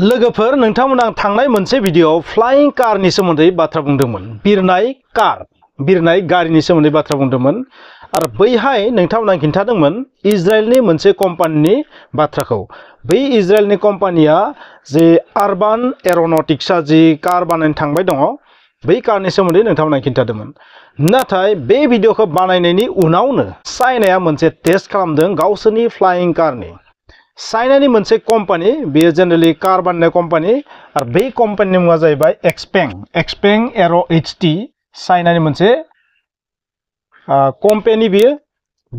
लोगोफोर नोंथांमोना थांनाय मोनसे भिडिअआव फ्लाइं कारनि सोमोन्दै बाथ्रा बुंदोंमोन बिरनाय कार बिरनाय गारिनि सोमोन्दै बाथ्रा बुंदोंमोन आरो बैहाय नोंथांमोना खिन्थादोंमोन इजराइलनि मोनसे कम्पानिनि बाथ्राखौ बै इजराइलनि कम्पानिया जे आरबान एर'नटिक्सआ जि कार बानायनो थांबाय दङ बै कारनि सोमोन्दै नोंथांमोना खिन्थादोंमोन नाथाय बे भिडिअखौ बानायनायनि उनावनो चाइनाया मोनसे टेस्ट खालामदों गावसोरनि फ्लाइं कारनि चाइना चाइनानि मोनसे कम्पानि बे जेनेरेलि कार बानायनाय कम्पानि आरो बे कम्पानिनि मुङा जाहैबाय XPeng XPeng Aero H China चाइनानि मोनसे कम्पानि बेयो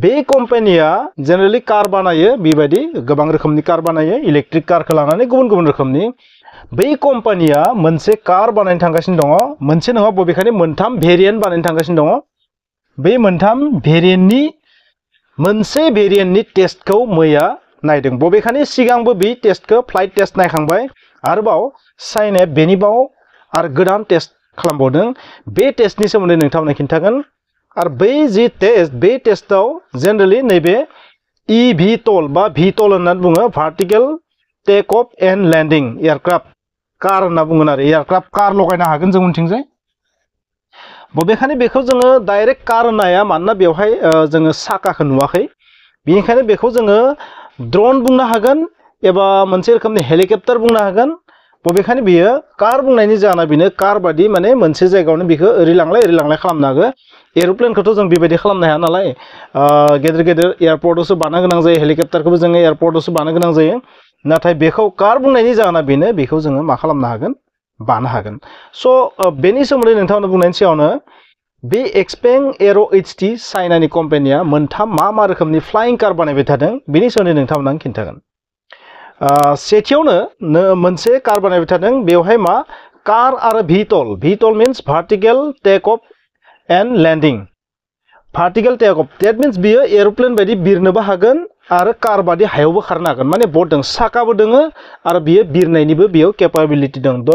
बे कम्पानिया जेनेरेलि कार बानायो बेबायदि गोबां रोखोमनि कार बानायो इलेक्ट्रिक कार खौ लानानै गुबुन गुबुन रोखोमनि बे कम्पानिया मोनसे कार बानायनो थांगासिनो दङ मोनसे नङा बबेखानि मोनथाम भेरियेन्ट बानायनो थांगासिनो दङ बे मोनथाम भेरियेन्टनि मोनसे भेरियेन्टनि टेस्टखौ मैया नायदों बबेखानि सिगांबो बे टेस्टखौ फ्लाइट टेस्ट नायखांबाय आरोबाव साइनआ बेनिबाव आरो गोदान टेस्ट खालामबावदों बे टेस्टनि सोमोन्दै नोंथांमोननो खिन्थागोन आरो बै जि टेस्ट बे टेस्टआव जेनेरेलि नैबे इ भि टल बा भि टल होननानै बुङो vertical take off and landing aircraft car होनना बुंगोन आरो एयारक्राफ्ट कार लगायनो हागोन जों उनथिंजाय बबेखानि बेखौ जोङो डाइरेक्ट कार होनो मानोना बेवहाय जोङो साखाखौ नुवाखै बेनिखायनो बेखौ जोङो ड्रन बुन हागोन एबा मोनसे रोखोमनि हेलिकप्टार बुंनो हागोन बबेखानि बियो कार बुंनायनि जाहोना बेनो कार बादि माने मोनसे जायगायावनो बेखौ ओरै लांलाय ओरै लांलाय खालामनो हागो एर'प्लेनखौथ' जों बेबायदि खालामनो हाया नालाय गेदेर गेदेर एयारपर्टआवसो बानो गोनां जायो हेलिकप्टारखौबो नाथाय कार बुंनायनि जाहोना बेनो बेखौ जोङो मा खालामनो हागोन बानो हागोन स' बेनि सोमोन्दै नोंथांमोननो बुंनायनि बे एक्सपें एरो टी चाइनानि कम्पेनिया मोनथाम मा मा रोखोमनि फ्लाइं कार बनाई थादों बेनि सोमोन्दै नोंथांमोन आं खिन्थागोन कार बानायबाय मा कार आरो VTOL VTOL means vertical take off and landing vertical take off that means बियो एर'प्लेन बायदि बिरनोबो हागोन आरो कार बादि हायावबो खारनो हागोन माने बट दं साखाबो दोङो आरो बियो बिरनायनिबो बेयाव केपाबिलिटि दं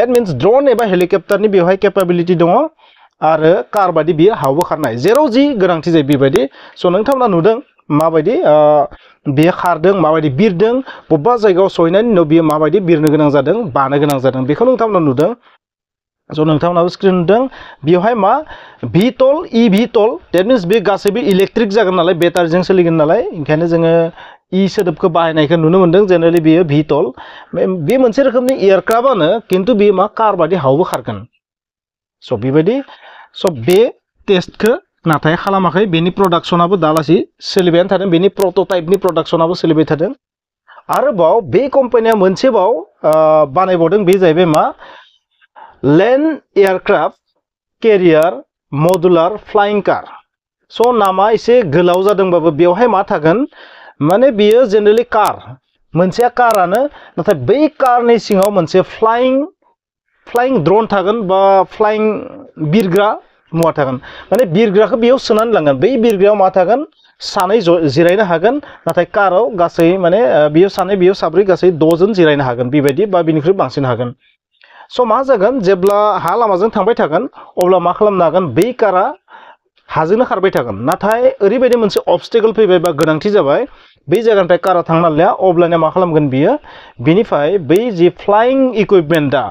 देट मिन्स ड्रन एबा हेलिकप्टारनि बेवहाय आरो कार बायदि बियो हायावबो खारनाय जेराव जि गोनांथि जायो बेबायदि स' नोंथांमोना नुदों माबायदि बियो खारदों माबायदि बिरदों बबेबा जायगायाव सहैनायनि उनाव बियो माबायदि बिरनो गोनां जादों बानो गोनां जादों बेखौ नोंथांमोना नुदों स' नोंथांमोनाबो स्क्रिन नुदों बेवहाय मा भि टल इ भि टल देट मिन्स बे गासैबो इलेक्ट्रिक जागोन नालाय बेटारिजों सोलिगोन नालाय ओंखायनो जोङो इ सोदोबखौ बाहायनायखौ नुनो मोन्दों जेनेरेलि बेयो भि बे मोनसे रोखोमनि एयारक्राफ्टआनो खिन्थु बेयो मा कार बादि हावबो खारगोन स' बेबायदि सो बे टेस्टखौ नाथाय खालामाखै बेनि प्रडाक्शनाबो दालासि सोलिबायानो थादों बेनि प्रट'टाइपनि प्रडाक्शनाबो सोलिबाय थादों आरोबाव बे कम्पानिया मोनसेबाव बानायबावदों बे जाहैबाय मा land aircraft carrier modular flying car स' नामा एसे गोलाव जादोंबाबो बेवहाय मा थागोन माने बेयो जेनेरेलि कार मोनसेया कारानो नाथाय बै कारनि सिङाव मोनसे फ्लाइं फ्लाइं ड्रन थागोन बा फ्लाइं बिरग्रा मुवा थागोन माने बिरग्राखौ बेयाव सोनानै लांगोन बै बिरग्रायाव मा थागोन सानै जिरायनो नाथाय काराव गासै माने बेयाव सानै बेयाव साब्रै गासै द'जन जिरायनो हागोन बेबायदि बा बेनिख्रुइ बांसिन हागोन मा जगह जेब्ला हा लामाजों थांबाय थागोन अब्ला मा खालामनो हागोन बै कारा हाजोंनो खारबाय नाथाय ओरैबायदि मोनसे अबस्टेकल फैबाय बा गोनांथि जाबाय बै जायगानिफ्राय कारा थांनो नालाया अब्लानिया मा खालामगोन बियो बिनिफ्राय बै जि फ्लाइं इकुइपमेन्टआ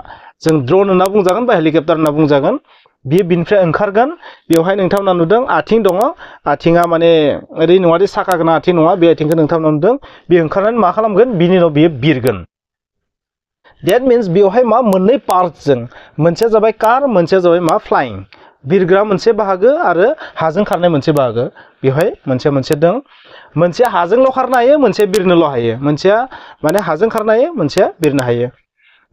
जों ड्र'न होनना बुंजागोन बा हेलिकप्टार होनना बुंजागोन बियो बिनिफ्राय ओंखारगोन बेवहाय नोंथांमोना नुदों आथिं दङ आथिङा माने ओरै नङा दे साखा गोनां आथिं नङा बे आथिंखौ नोंथांमोना नुदों बे ओंखारनानै मा खालामगोन बिनि उनाव बियो बिरगोन देट मिन्स बेवहाय मा मोननै पार्टजों मोनसेया जाबाय कार मोनसेया जाबाय मा फ्लाइं बिरग्रा मोनसे बाहागो आरो हाजों खारनाय मोनसे बाहागो बेवहाय मोनसे मोनसे दं मोनसेया हाजोंल' खारनो हायो मोनसेया बिरनोल' हायो मोनसेया माने हाजों खारनो हायो मोनसेया बिरनो हायो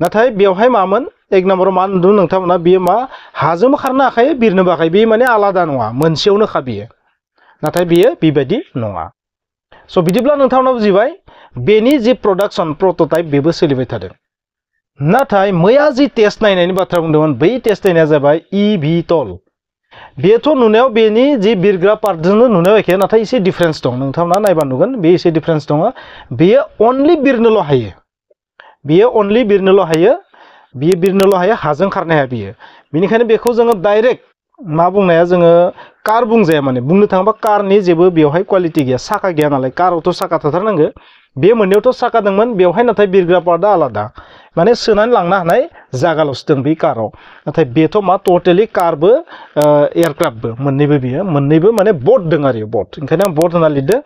नाथाय बेवहाय मामोन एक नम्बराव मा नुदों नोंथांमोना बियो मा हाजोम खारनो हाखायो बिरनोबो हाखायो बेयो माने आलादा नङा मोनसेयावनो खा बियो नाथाय बियो बेबायदि नङा स' बिदिब्ला नोंथांमोना बुजिबाय बेनि जि प्रडाक्सन प्रट'टाइप बेबो सोलिबाय थादों नाथाय मैया जि टेस्ट नायनायनि बाथ्रा बुंदोंमोन बै टेस्ट नायनाया जाबाय इ भि टल बेथ' नुनायाव बेनि जि बिरग्रा पार्टजोंनो नुनायाव एखे नाथाय एसे डिफारेन्स दं नोंथांमोना नायबा नुगोन बे एसे डिफारेन्स दङ बेयो अनलि बिरनोल' हायो बेयो अनलि बिरनोल' हायो बियो बिरनोल' हायो हाजों खारनो हाया बियो बेनिखायनो बेखौ जोङो डाइरेक्ट मा बुंनाया जोङो कार बुंजाया माने बुंनो थाङोबा कारनि जेबो बेवहाय क्वालिटि गैया साखा गैया नालाय कारावथ' साखा थाथारनांगो बे मोननैयावथ' साखा दंमोन बेवहाय नाथाय बिरग्रा पार्टआ आलादा माने सोनानै लांनो हानाय जागाल'सो दं बे काराव नाथाय बेथ' मा टटेलि कारबो एयारक्राफ्टबो मोननैबो बियो मोननैबो माने बट दं आरो बट ओंखायनो आं बट होनना लिरदों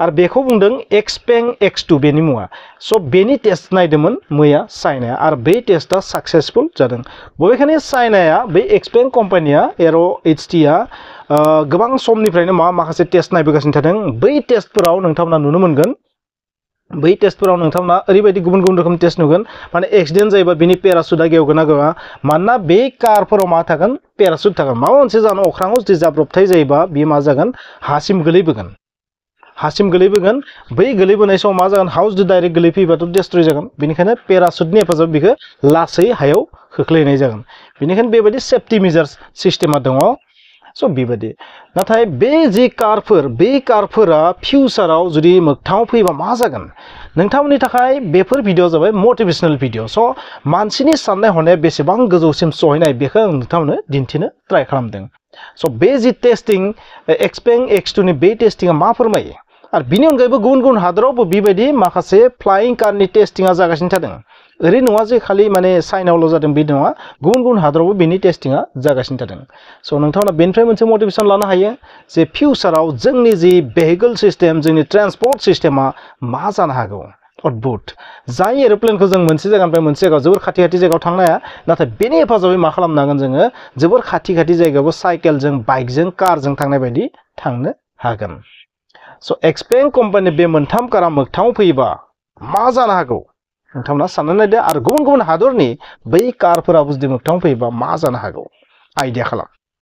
और बेखौ बुंदों एक्स पें एक्स टु बेनि मुङा स' बेनि टेस्ट नायदोंमोन मैया चाइनाया आरो बे टेस्टआ साक्सेसफुल जादों बबेखानि चाइनाया बे एक्सपें कम्पानिया एरो एचटिआ गोबां समनिफ्रायनो मा माखासे टेस्ट नायबोगासिनो थादों बै टेस्टफोराव नोंथांमोना नुनो मोनगोन बै टेस्टफोराव नोंथांमोना ओरैबायदि गुबुन गुबुन रोखोम टेस्ट नुगोन माने एक्सिडेन्ट जायोबा बिनि पेरासुटा गेवगोन ना गेवा मानोना बे कारफोराव मा थागोन पेरासुट थागोन माबा मोनसे जानो अख्राङाव जुदि जाब्रबथाय जायोबा बियो मा जागोन हासिम गोलैबोगोन हासीम गोलैबोगोन बै गोलैबोनाय समाव मा जागोन हाउस डाइरेक्ट गोलैफैबाथ' डेस्ट्रय जागोन बेनिखायनो पेरासुटनि हेफाजाब बेखौ लासै हायाव खोख्लैनाय जागोन बेनिखायनो बेबायदि सेफटि मेजार्स सिस्टेमा दङ स' बेबायदि नाथाय बे जि कारफोर बे कारफोरा फिउचाराव जुदि मोगथाङाव फैबा मा जागोन नोंथांमोननि थाखाय बेफोर भिडिअ जाबाय मटिभेसनेल भिडिअ स' मानसिनि साननाय हनाया बेसेबां गोजौसिम सहैनाय बेखौ आं नोंथांमोननो दिन्थिनो ट्राइ खालामदों स' बे जि टेस्टिं एक्स पें एक्स टुनि बे टेस्टिङा मा फोरमायो और बिनि अनगायैबो गुबुन गुबुन हादरावबो बेबायदि माखासे फ्लाइं कारनि टेस्टिङा जागासिनो थादों ओरैनो नङा जे खालि माने चाइनायावल' जादों बे नङा गुबुन गुबुन हादरावबो बेनि टेस्टिङा जागासिनो थादों स' नोंथांमोना बेनिफ्राय मोनसे मटिभेसन लानो हायो जे फिउचाराव जोंनि जि सिस्टेम जोंनि ट्रान्सपर्ट सिस्टेमा मा जानो हागौ अद्भुत जाय एर'प्लेनखौ जों मोनसे जायगानिफ्राय मोनसे जायगायाव जोबोर खाथि ना जायगायाव थांनो हाया नाथाय बेनि हेफाजाबै मा खालामनांगोन जोङो जोबोर खाथि खाथि जायगायावबो साइकेलजों बाइकजों कारजों थांनाय बायदि थांनो सो एक्सपेन कम्पानि बे मोनथाम कारा मोगथाङाव फैयोबा मा जानो हागौ नोंथांमोना साननानै नायदो आरो गुबुन गुबुन हादरनि बै कारफोराबो जुदि मोगथाङाव फैयोबा मा जानो हागौ आइडिया खालाम